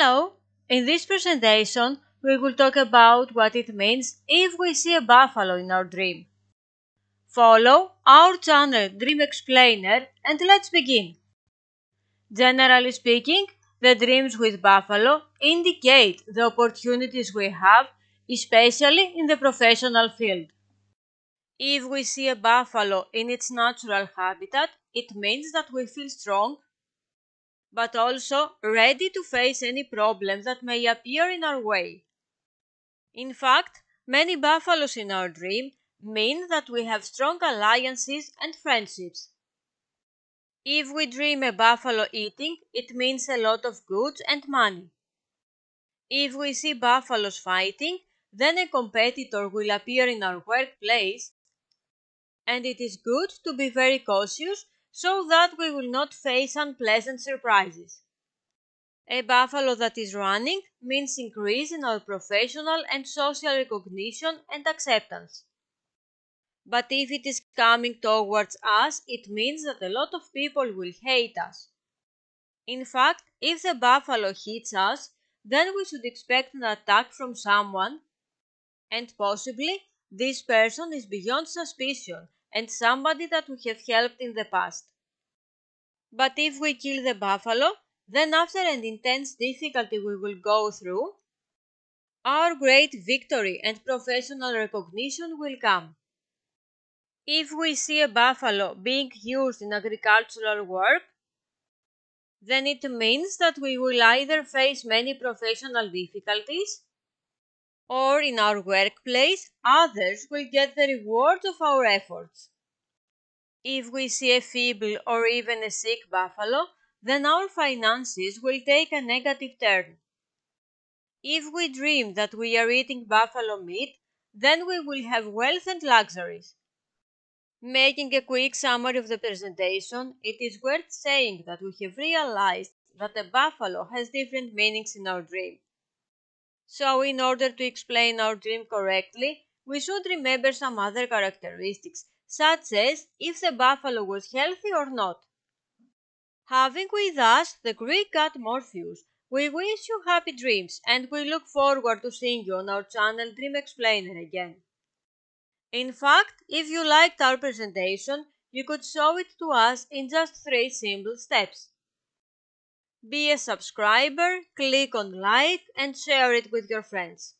Hello! In this presentation, we will talk about what it means if we see a buffalo in our dream. Follow our channel Dream Explainer and let's begin. Generally speaking, the dreams with buffalo indicate the opportunities we have, especially in the professional field. If we see a buffalo in its natural habitat, it means that we feel strong but also ready to face any problem that may appear in our way. In fact, many buffaloes in our dream mean that we have strong alliances and friendships. If we dream a buffalo eating, it means a lot of goods and money. If we see buffaloes fighting, then a competitor will appear in our workplace, and it is good to be very cautious so that we will not face unpleasant surprises. A buffalo that is running means increase in our professional and social recognition and acceptance. But if it is coming towards us, it means that a lot of people will hate us. In fact, if the buffalo hits us, then we should expect an attack from someone, and possibly this person is beyond suspicion and somebody that we have helped in the past. But if we kill the buffalo, then after an intense difficulty we will go through, our great victory and professional recognition will come. If we see a buffalo being used in agricultural work, then it means that we will either face many professional difficulties or in our workplace, others will get the reward of our efforts. If we see a feeble or even a sick buffalo, then our finances will take a negative turn. If we dream that we are eating buffalo meat, then we will have wealth and luxuries. Making a quick summary of the presentation, it is worth saying that we have realized that a buffalo has different meanings in our dream. So in order to explain our dream correctly, we should remember some other characteristics, such as if the buffalo was healthy or not. Having with us the Greek god Morpheus, we wish you happy dreams and we look forward to seeing you on our channel Dream Explainer again. In fact, if you liked our presentation, you could show it to us in just three simple steps be a subscriber, click on like, and share it with your friends.